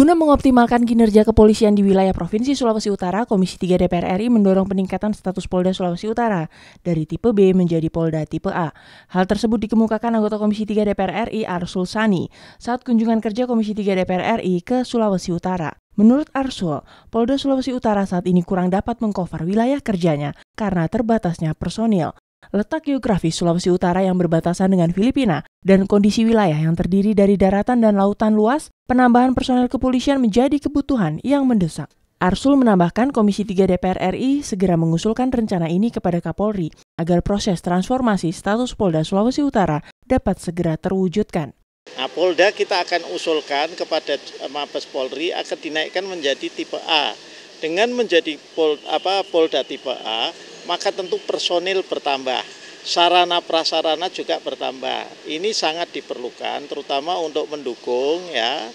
Guna mengoptimalkan kinerja kepolisian di wilayah Provinsi Sulawesi Utara, Komisi 3 DPR RI mendorong peningkatan status Polda Sulawesi Utara dari tipe B menjadi Polda tipe A. Hal tersebut dikemukakan anggota Komisi 3 DPR RI Arsul Sani saat kunjungan kerja Komisi 3 DPR RI ke Sulawesi Utara. Menurut Arsul, Polda Sulawesi Utara saat ini kurang dapat mengcover wilayah kerjanya karena terbatasnya personil. Letak geografis Sulawesi Utara yang berbatasan dengan Filipina dan kondisi wilayah yang terdiri dari daratan dan lautan luas, penambahan personel kepolisian menjadi kebutuhan yang mendesak. Arsul menambahkan Komisi 3 DPR RI segera mengusulkan rencana ini kepada Kapolri agar proses transformasi status Polda Sulawesi Utara dapat segera terwujudkan. Nah, Polda kita akan usulkan kepada eh, Mabes Polri akan dinaikkan menjadi tipe A. Dengan menjadi Pol, apa, Polda tipe A, maka tentu personil bertambah sarana prasarana juga bertambah. Ini sangat diperlukan terutama untuk mendukung ya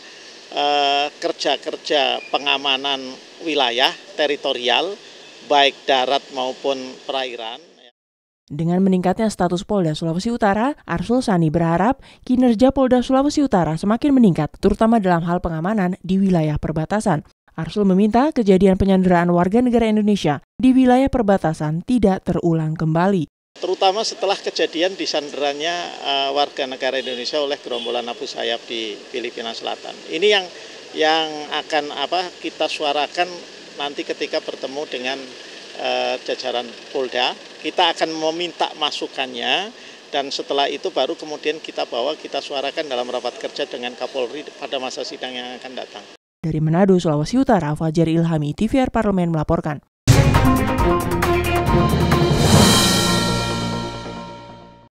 eh, kerja-kerja pengamanan wilayah teritorial baik darat maupun perairan. Dengan meningkatnya status Polda Sulawesi Utara, Arsul Sani berharap kinerja Polda Sulawesi Utara semakin meningkat, terutama dalam hal pengamanan di wilayah perbatasan. Arsul meminta kejadian penyanderaan warga negara Indonesia di wilayah perbatasan tidak terulang kembali. Terutama setelah kejadian disandarannya uh, eh, warga negara Indonesia oleh gerombolan Abu Sayyaf di Filipina Selatan. Ini yang yang akan apa kita suarakan nanti ketika bertemu dengan uh, jajaran Polda. Kita akan meminta masukannya dan setelah itu baru kemudian kita bawa kita suarakan dalam rapat kerja dengan Kapolri pada masa sidang yang akan datang. Dari Manado, Sulawesi Utara, Fajar Ilhami, TVR Parlemen melaporkan.